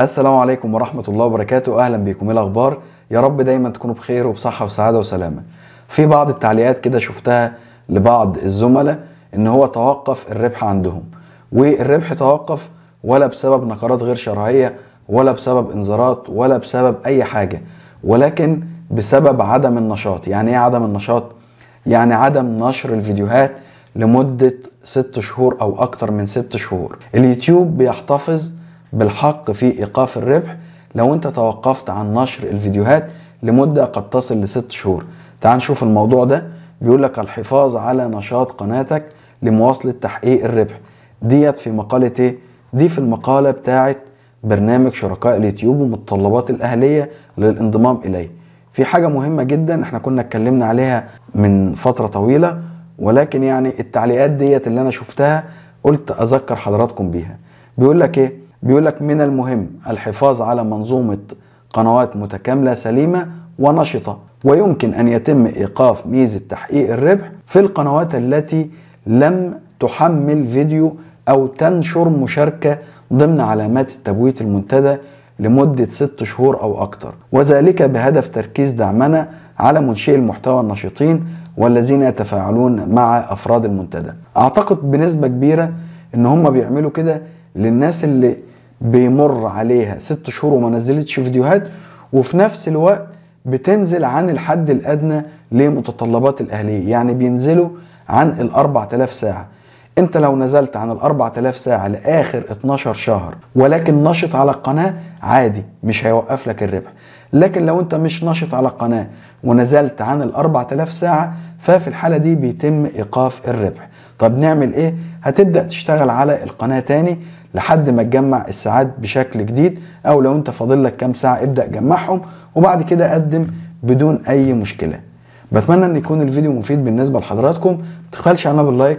السلام عليكم ورحمة الله وبركاته أهلا بكم إيه الأخبار يا رب دايما تكونوا بخير وبصحة وسعادة وسلامة في بعض التعليقات كده شفتها لبعض الزملاء إن هو توقف الربح عندهم والربح توقف ولا بسبب نقرات غير شرعية ولا بسبب انذارات ولا بسبب أي حاجة ولكن بسبب عدم النشاط يعني إيه عدم النشاط؟ يعني عدم نشر الفيديوهات لمدة ست شهور أو أكتر من ست شهور اليوتيوب بيحتفظ بالحق في ايقاف الربح لو انت توقفت عن نشر الفيديوهات لمدة قد تصل لست شهور تعال نشوف الموضوع ده بيقول لك الحفاظ على نشاط قناتك لمواصلة تحقيق الربح ديت في مقالة ايه؟ دي في المقالة بتاعت برنامج شركاء اليوتيوب ومتطلبات الأهلية للانضمام إليه في حاجة مهمة جدا احنا كنا اتكلمنا عليها من فترة طويلة ولكن يعني التعليقات ديت اللي انا شفتها قلت اذكر حضراتكم بيها بيقول لك ايه بيقول لك من المهم الحفاظ على منظومة قنوات متكاملة سليمة ونشطة ويمكن أن يتم إيقاف ميزة تحقيق الربح في القنوات التي لم تحمل فيديو أو تنشر مشاركة ضمن علامات التبويت المنتدى لمدة ست شهور أو أكثر وذلك بهدف تركيز دعمنا على منشئي المحتوى النشيطين والذين يتفاعلون مع أفراد المنتدى أعتقد بنسبة كبيرة إن هم بيعملوا كده للناس اللي بيمر عليها ست شهور وما نزلتش فيديوهات وفي نفس الوقت بتنزل عن الحد الادنى لمتطلبات الاهليه يعني بينزلوا عن ال 4000 ساعه انت لو نزلت عن ال 4000 ساعه لاخر 12 شهر ولكن نشط على القناه عادي مش هيوقف لك الربح لكن لو انت مش نشط على القناه ونزلت عن ال 4000 ساعه ففي الحاله دي بيتم ايقاف الربح طب نعمل ايه هتبدا تشتغل على القناه تاني لحد ما تجمع الساعات بشكل جديد او لو انت فاضل لك كام ساعه ابدا جمعهم وبعد كده قدم بدون اي مشكله بتمنى ان يكون الفيديو مفيد بالنسبه لحضراتكم ما تخلش عنها باللايك